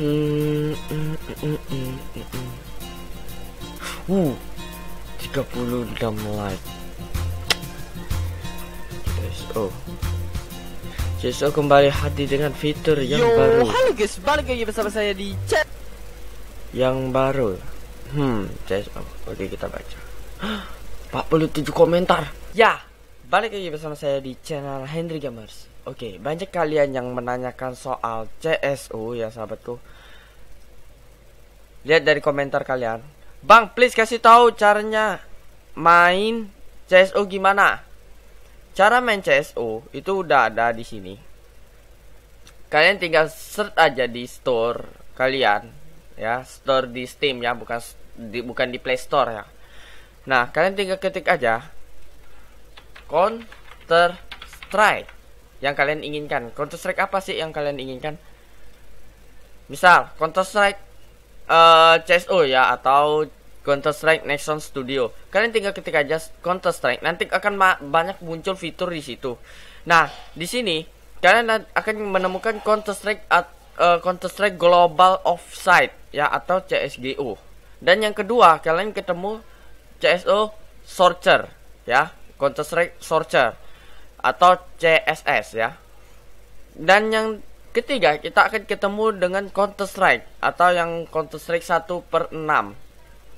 uh, 36 like. CSO. Oh. CSO oh, kembali hadir dengan fitur yang Yo, baru. halo guys, balik lagi bersama saya di chat. Yang baru. Hmm, CSO. Oh, oke, kita baca. 47 komentar. Ya, balik lagi bersama saya di channel Henry Gamers. Oke, okay, banyak kalian yang menanyakan soal CSU ya sahabatku. Lihat dari komentar kalian. Bang, please kasih tahu caranya main CSU gimana? Cara main CSU itu udah ada di sini. Kalian tinggal search aja di store kalian ya, store di Steam ya, bukan di, bukan di Play Store ya. Nah, kalian tinggal ketik aja Counter Strike yang kalian inginkan counter strike apa sih yang kalian inginkan misal counter strike uh, eh, CSO ya atau Counter Strike Nexon Studio. Kalian tinggal ketik aja Counter Strike, nanti akan banyak muncul fitur di situ. Nah, di sini kalian akan menemukan Counter Strike at, eh, Counter Strike Global Offside ya atau CSGO. Dan yang kedua, kalian ketemu CSO Sorcerer ya, Counter Strike Sorcerer atau CSS ya. Dan yang ketiga kita akan ketemu dengan Counter Strike atau yang Counter Strike 1 per 6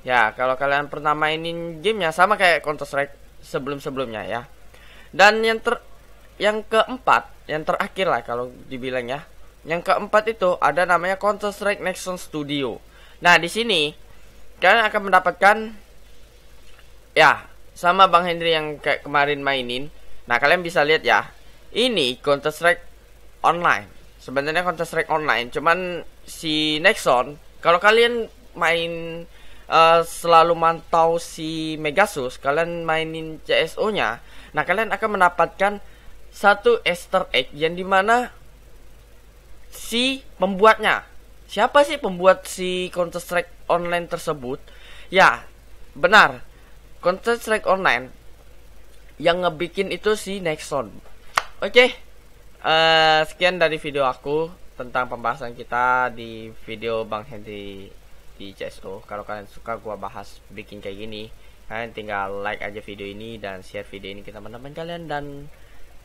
ya kalau kalian pernah mainin gamenya sama kayak Counter Strike sebelum-sebelumnya ya dan yang ter yang keempat yang terakhir lah kalau dibilang ya yang keempat itu ada namanya Counter Strike Nexon Studio nah di sini kalian akan mendapatkan ya sama Bang Henry yang kayak kemarin mainin Nah kalian bisa lihat ya, ini Counter Strike online. Sebenarnya Counter Strike online, cuman si Nexon kalau kalian main uh, selalu mantau si Megasus, kalian mainin CSO-nya, nah kalian akan mendapatkan satu Easter egg yang dimana si pembuatnya. Siapa sih pembuat si Counter Strike online tersebut? Ya, benar. Counter Strike online yang ngebikin itu si Nexon. Oke, okay. uh, eh, sekian dari video aku tentang pembahasan kita di video Bang Henry di CSO. Kalau kalian suka gua bahas bikin kayak gini, kalian tinggal like aja video ini dan share video ini ke teman-teman kalian dan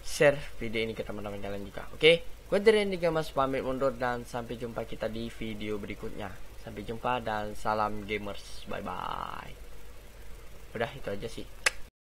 share video ini ke teman-teman kalian juga. Oke, okay? gue dari Randy Mas pamit mundur dan sampai jumpa kita di video berikutnya. Sampai jumpa dan salam gamers. Bye bye. Udah itu aja sih.